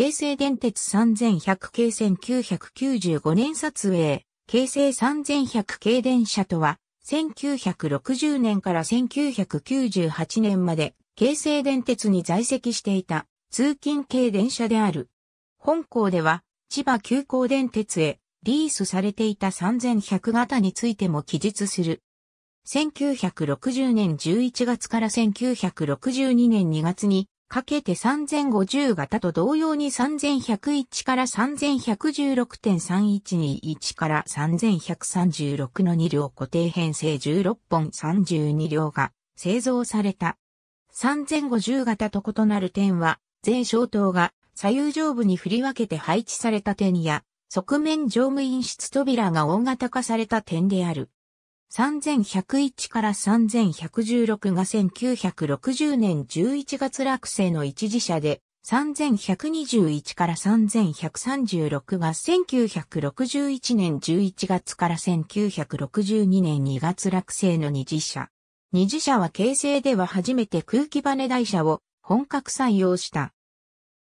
京成電鉄3100系1995年撮影、京成3100系電車とは、1960年から1998年まで、京成電鉄に在籍していた通勤系電車である。本校では、千葉急行電鉄へリースされていた3100型についても記述する。1960年11月から1962年2月にかけて3050型と同様に3101から3116.3121から3136の2両固定編成16本32両が製造された。3050型と異なる点は、全小灯が左右上部に振り分けて配置された点や、側面乗務員室扉が大型化された点である。3101から3116が1960年11月落成の一時車で、3121から3136が1961年11月から1962年2月落成の二次車。二次車は形成では初めて空気バネ台車を本格採用した。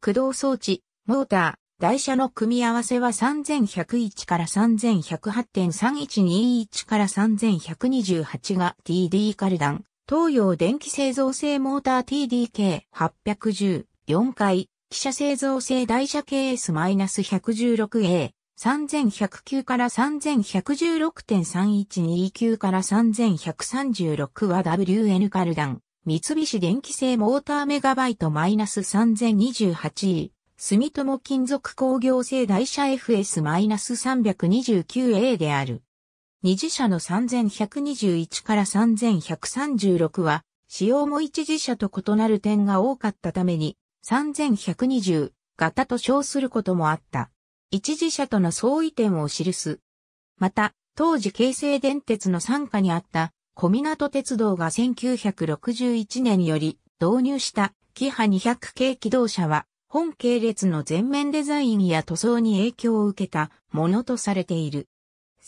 駆動装置、モーター、台車の組み合わせは3101から3108.3121から3128が TD カルダン、東洋電気製造製モーター TDK810、4回、汽車製造製台車 KS-116A、3109から3116.3129から3136は WN カルダン、三菱電気製モーターメガバイト -3028E、住友金属工業製台車 FS-329A である。二次車の3121から3136は、使用も一次車と異なる点が多かったために、3120型と称することもあった。一次車との相違点を記す。また、当時京成電鉄の傘下にあった小港鉄道が1961年より導入したキハ200系機動車は本系列の全面デザインや塗装に影響を受けたものとされている。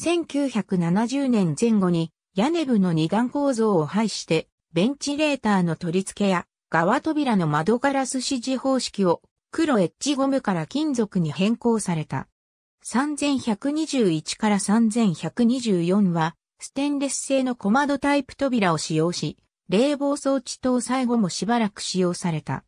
1970年前後に屋根部の二段構造を廃して、ベンチレーターの取り付けや側扉の窓ガラス指示方式を黒エッジゴムから金属に変更された。3121から3124はステンレス製の小窓タイプ扉を使用し、冷房装置搭載後もしばらく使用された。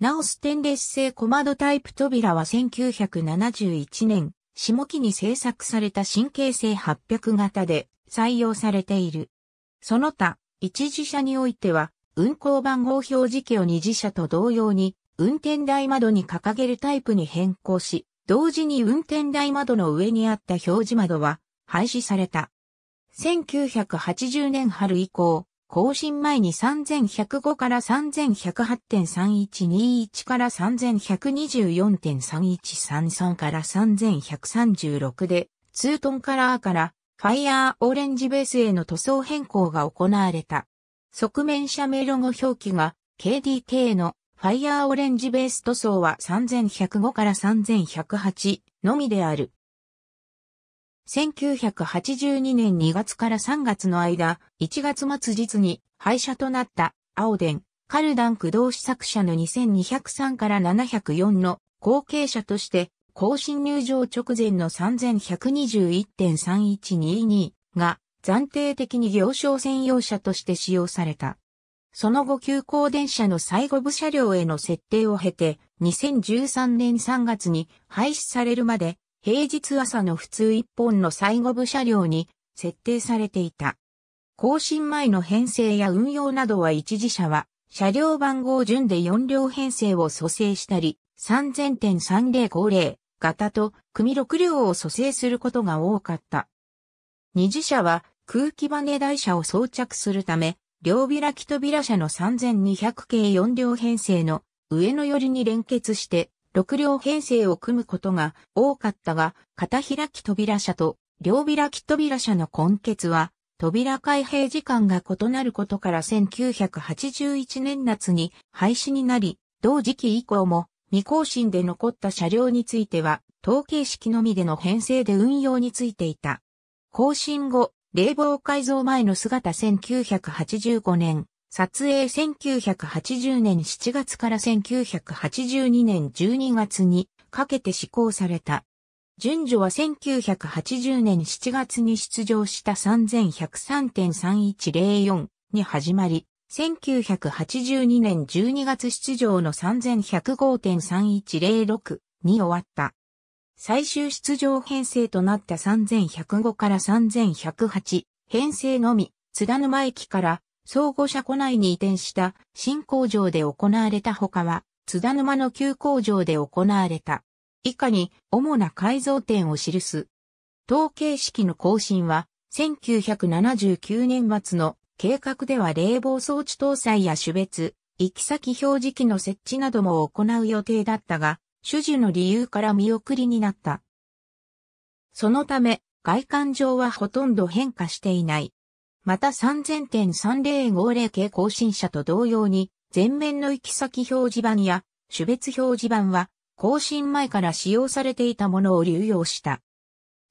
なおステンレス製小窓タイプ扉は1971年、下期に製作された神経性800型で採用されている。その他、一時車においては、運行番号表示器を二次車と同様に、運転台窓に掲げるタイプに変更し、同時に運転台窓の上にあった表示窓は廃止された。1980年春以降、更新前に3105から3108.3121から3124.3133から3136で、ツートンカラーからファイヤーオレンジベースへの塗装変更が行われた。側面社名ロゴ表記が KDK のファイヤーオレンジベース塗装は3105から3108のみである。1982年2月から3月の間、1月末日に廃車となった青電、カルダン駆動試作車の2203から704の後継者として、更新入場直前の3121.3122が暫定的に行商専用車として使用された。その後急行電車の最後部車両への設定を経て、2013年3月に廃止されるまで平日朝の普通一本の最後部車両に設定されていた。更新前の編成や運用などは一時車は、車両番号順で4両編成を蘇生したり、3000.3050型と組6両を蘇生することが多かった。二次車は空気バネ台車を装着するため、両開き扉車の3200系4両編成の上の寄りに連結して6両編成を組むことが多かったが、片開き扉車と両開き扉車の根結は、扉開閉時間が異なることから1981年夏に廃止になり、同時期以降も未更新で残った車両については、統計式のみでの編成で運用についていた。更新後、冷房改造前の姿1985年、撮影1980年7月から1982年12月にかけて施行された。順序は1980年7月に出場した3103.3104に始まり、1982年12月出場の3105.3106に終わった。最終出場編成となった3105から3108編成のみ、津田沼駅から相互車庫内に移転した新工場で行われた他は、津田沼の旧工場で行われた。以下に主な改造点を記す。統計式の更新は、1979年末の計画では冷房装置搭載や種別、行き先表示器の設置なども行う予定だったが、種々の理由から見送りになった。そのため、外観上はほとんど変化していない。また3000.3050系更新車と同様に、前面の行き先表示板や種別表示板は、更新前から使用されていたものを流用した。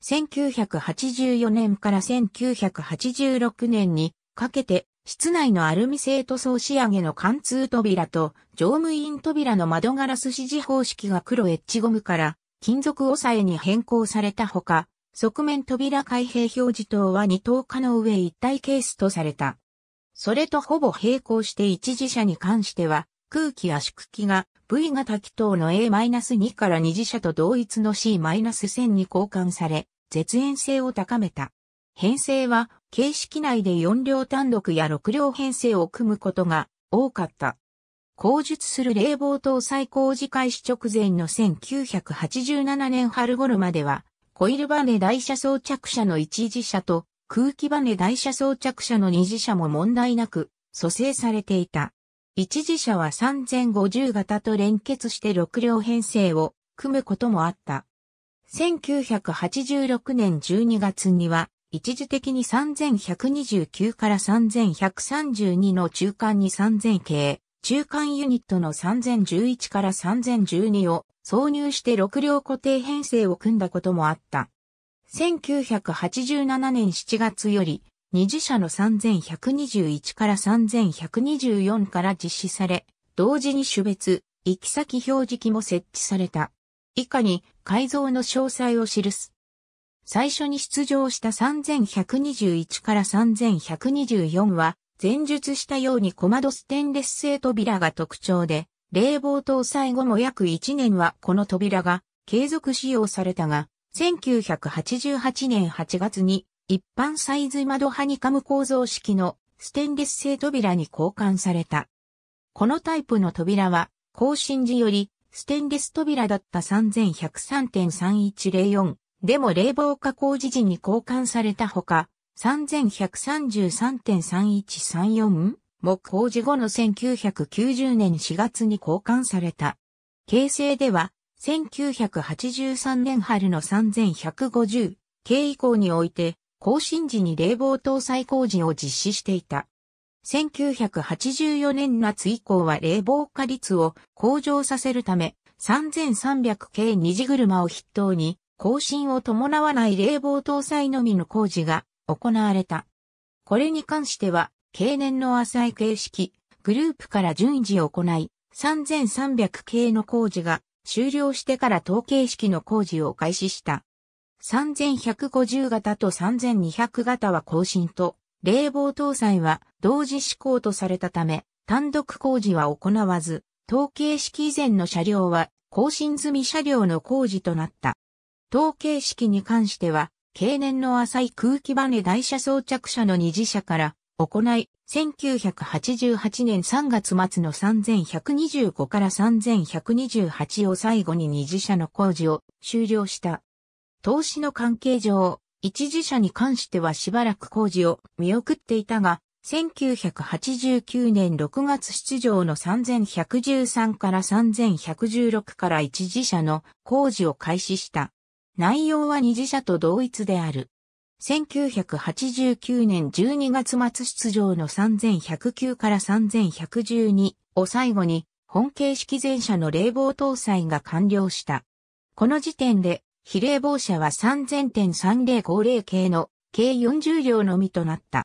1984年から1986年にかけて、室内のアルミ製塗装仕上げの貫通扉と乗務員扉の窓ガラス指示方式が黒エッジゴムから金属押さえに変更されたほか、側面扉開閉表示灯は二等化の上一体ケースとされた。それとほぼ並行して一次車に関しては、空気圧縮機が V 型気筒の A-2 から二次車と同一の C-1000 に交換され、絶縁性を高めた。編成は、形式内で4両単独や6両編成を組むことが多かった。後述する冷房搭載工事開始直前の1987年春頃までは、コイルバネ台車装着車の一次車と空気バネ台車装着車の二次車も問題なく蘇生されていた。一次車は3050型と連結して6両編成を組むこともあった。1986年12月には、一時的に3129から3132の中間に3000系、中間ユニットの3011から3012を挿入して6両固定編成を組んだこともあった。1987年7月より、二次車の3121から3124から実施され、同時に種別、行き先表示器も設置された。以下に改造の詳細を記す。最初に出場した3121から3124は、前述したように小窓ステンレス製扉が特徴で、冷房搭載後も約1年はこの扉が継続使用されたが、1988年8月に一般サイズ窓ハニカム構造式のステンレス製扉に交換された。このタイプの扉は、更新時よりステンレス扉だった3103.3104でも冷房加工時時に交換されたほか、3133.3134木工事後の1990年4月に交換された。形成では、1983年春の3150系以降において、更新時に冷房搭載工事を実施していた。1984年夏以降は冷房化率を向上させるため、3300系二次車を筆頭に、更新を伴わない冷房搭載のみの工事が行われた。これに関しては、経年の浅い形式、グループから順次行い、3300系の工事が終了してから統計式の工事を開始した。3150型と3200型は更新と、冷房搭載は同時施行とされたため、単独工事は行わず、統計式以前の車両は更新済み車両の工事となった。統計式に関しては、経年の浅い空気バネ台車装着車の二次車から行い、1988年3月末の3125から3128を最後に二次社の工事を終了した。投資の関係上、一次社に関してはしばらく工事を見送っていたが、1989年6月出場の3113から3116から一次社の工事を開始した。内容は二次社と同一である。1989年12月末出場の3109から3112を最後に本形式前者の冷房搭載が完了した。この時点で比例房車は3000.3050系の計40両のみとなった。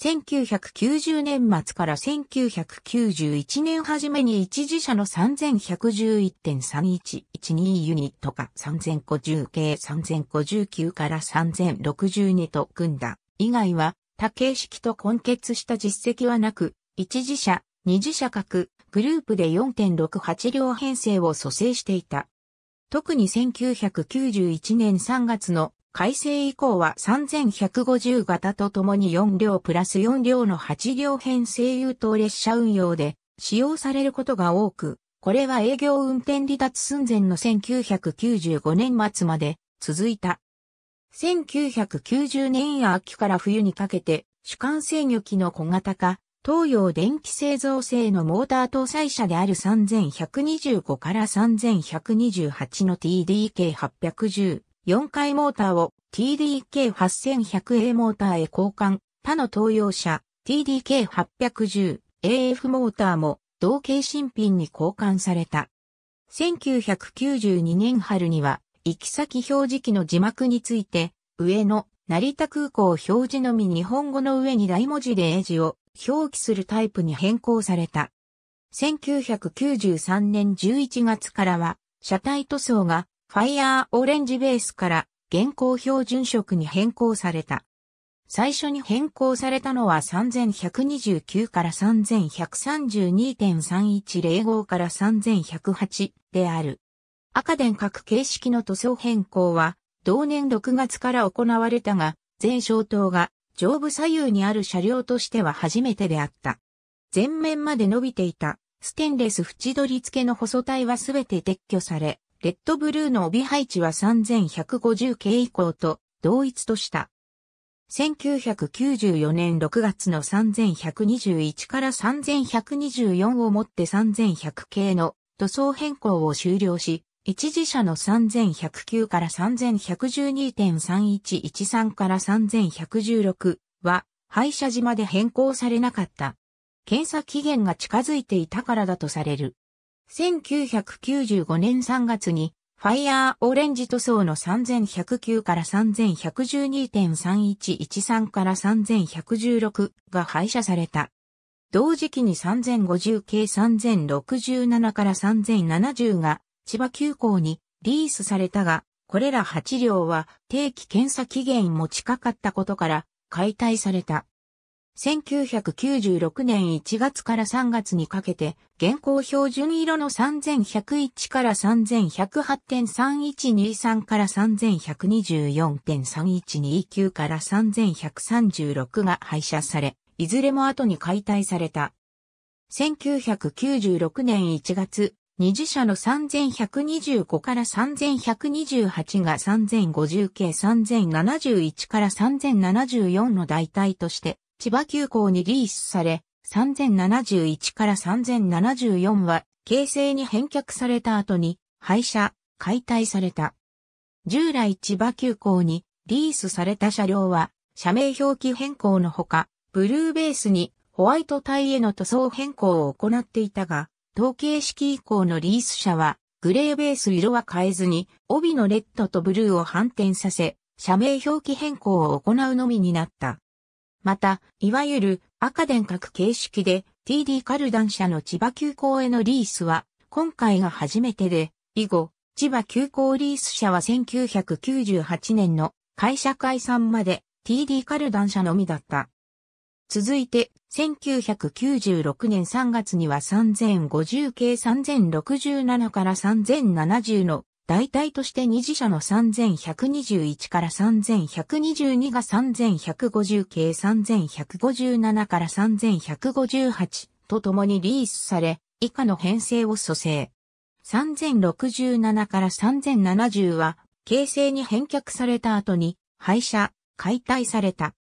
1990年末から1991年初めに一時車の3111.3112ユニットか3050系3059から3062と組んだ。以外は、他形式と混結した実績はなく、一時車、二次車各、グループで4.68両編成を蘇生していた。特に1991年3月の改正以降は3150型とともに4両プラス4両の8両編成優等列車運用で使用されることが多く、これは営業運転離脱寸前の1995年末まで続いた。1990年秋から冬にかけて主幹制御機の小型化、東洋電気製造製のモーター搭載車である3125から3128の TDK810 4回モーターを TDK8100A モーターへ交換、他の東洋車 TDK810AF モーターも同型新品に交換された。1992年春には、行き先表示器の字幕について、上の成田空港表示のみ日本語の上に大文字で英字を表記するタイプに変更された。1993年11月からは、車体塗装がファイヤーオレンジベースから現行標準色に変更された。最初に変更されたのは3129から3132.3105から3108である。赤電角形式の塗装変更は同年6月から行われたが、全小灯が上部左右にある車両としては初めてであった。前面まで伸びていたステンレス縁取り付けの細体はすべて撤去され、レッドブルーの帯配置は3 1 5 0系以降と同一とした。1994年6月の3121から3124をもって3 1 0 0系の塗装変更を終了し、一時車の3109から3112.3113から3116は廃車時まで変更されなかった。検査期限が近づいていたからだとされる。1995年3月に、ファイヤーオレンジ塗装の3109から3112.3113から3116が廃車された。同時期に3050系3067から3070が千葉急行にリースされたが、これら8両は定期検査期限も近かったことから解体された。1996年1月から3月にかけて、現行標準色の3101から3108.3123から3124.3129から3136が廃車され、いずれも後に解体された。1996年1月、二次車の3125から3128が3050系3071から3074の代替として千葉急行にリースされ、3071から3074は、京成に返却された後に、廃車、解体された。従来千葉急行にリースされた車両は、社名表記変更のほか、ブルーベースにホワイトタイへの塗装変更を行っていたが、統計式以降のリース車は、グレーベース色は変えずに、帯のレッドとブルーを反転させ、社名表記変更を行うのみになった。また、いわゆる赤電角形式で TD カルダン社の千葉急行へのリースは今回が初めてで、以後、千葉急行リース社は1998年の会社解散まで TD カルダン社のみだった。続いて、1996年3月には3050系3067から3070の大体として二次者の3121から3122が3150系3157から3158と共にリースされ、以下の編成を蘇生。3067から3070は、形成に返却された後に、廃車、解体された。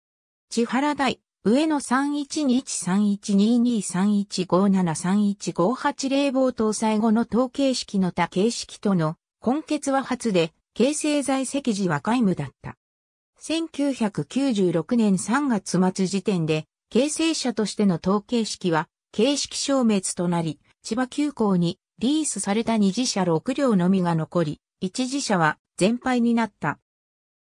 千原台、上の3121312231573158冷房搭最後の統計式の多形式との根血は初で、形成在籍時は皆無だった。1996年3月末時点で、形成者としての統計式は、形式消滅となり、千葉急行にリースされた二次社6両のみが残り、一次社は全廃になった。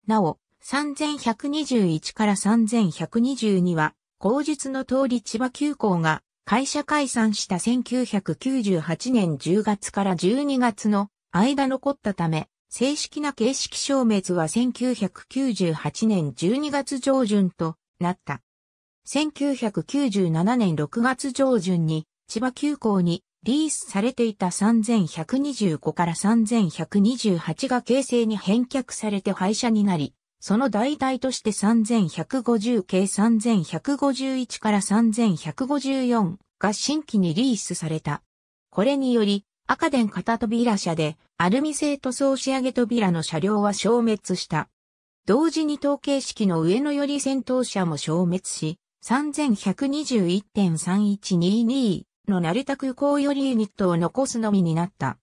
なお、3121から3122は、口述の通り千葉急行が会社解散した1998年10月から12月の間残ったため、正式な形式消滅は1998年12月上旬となった。1997年6月上旬に千葉急行にリースされていた3125から3128が形成に返却されて廃車になり、その代替として3150系3151から3154が新規にリースされた。これにより、赤電片扉車でアルミ製塗装仕上げ扉の車両は消滅した。同時に統計式の上野より戦闘車も消滅し、3121.3122の成田空港よりユニットを残すのみになった。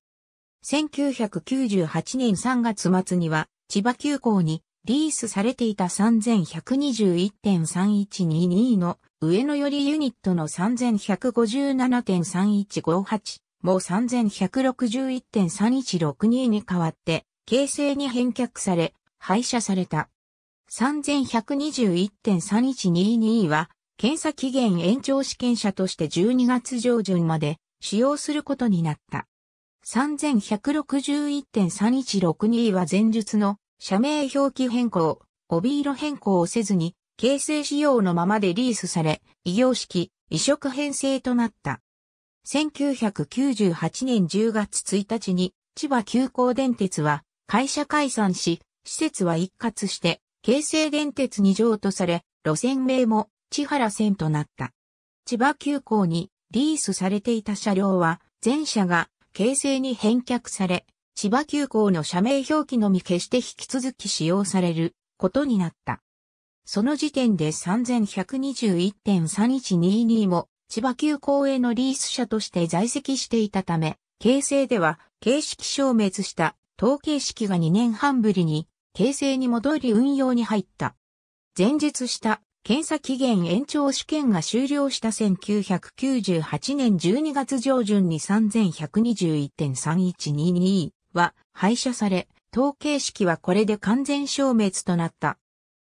1998年3月末には千葉急行にリースされていた3121.3122の上野よりユニットの3157.3158もう3161.3162に変わって、形成に返却され、廃車された。3121.3122は、検査期限延長試験車として12月上旬まで使用することになった。3161.3162は前述の社名表記変更、帯色変更をせずに、形成仕様のままでリースされ、異業式、移植編成となった。1998年10月1日に千葉急行電鉄は会社解散し、施設は一括して京成電鉄に譲渡され、路線名も千原線となった。千葉急行にリースされていた車両は全車が京成に返却され、千葉急行の社名表記のみ消して引き続き使用されることになった。その時点で3121.3122も千葉急行へのリース車として在籍していたため、形成では形式消滅した統計式が2年半ぶりに形成に戻り運用に入った。前述した検査期限延長試験が終了した1998年12月上旬に3121.3122は廃車され、統計式はこれで完全消滅となった。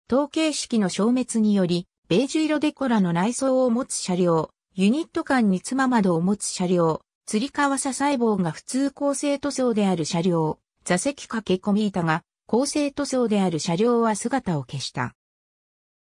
統計式の消滅により、ベージュ色デコラの内装を持つ車両、ユニット間に妻窓を持つ車両、釣り革車細胞が普通構成塗装である車両、座席駆け込み板が構成塗装である車両は姿を消した。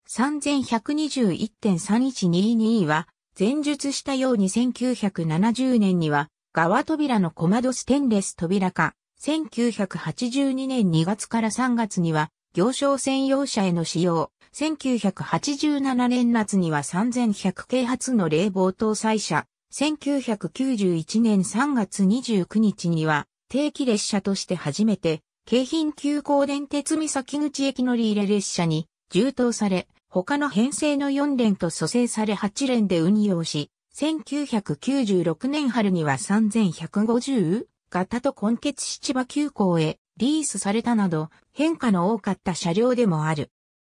3121.3122は、前述したように1970年には、側扉の小窓ステンレス扉か、1982年2月から3月には、行商専用車への使用、1987年夏には3100系発の冷房搭載車、1991年3月29日には定期列車として初めて、京浜急行電鉄三崎口駅乗り入れ列車に充当され、他の編成の4連と蘇生され8連で運用し、1996年春には3150型と混血七場急行へリースされたなど変化の多かった車両でもある。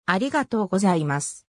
ありがとうございます。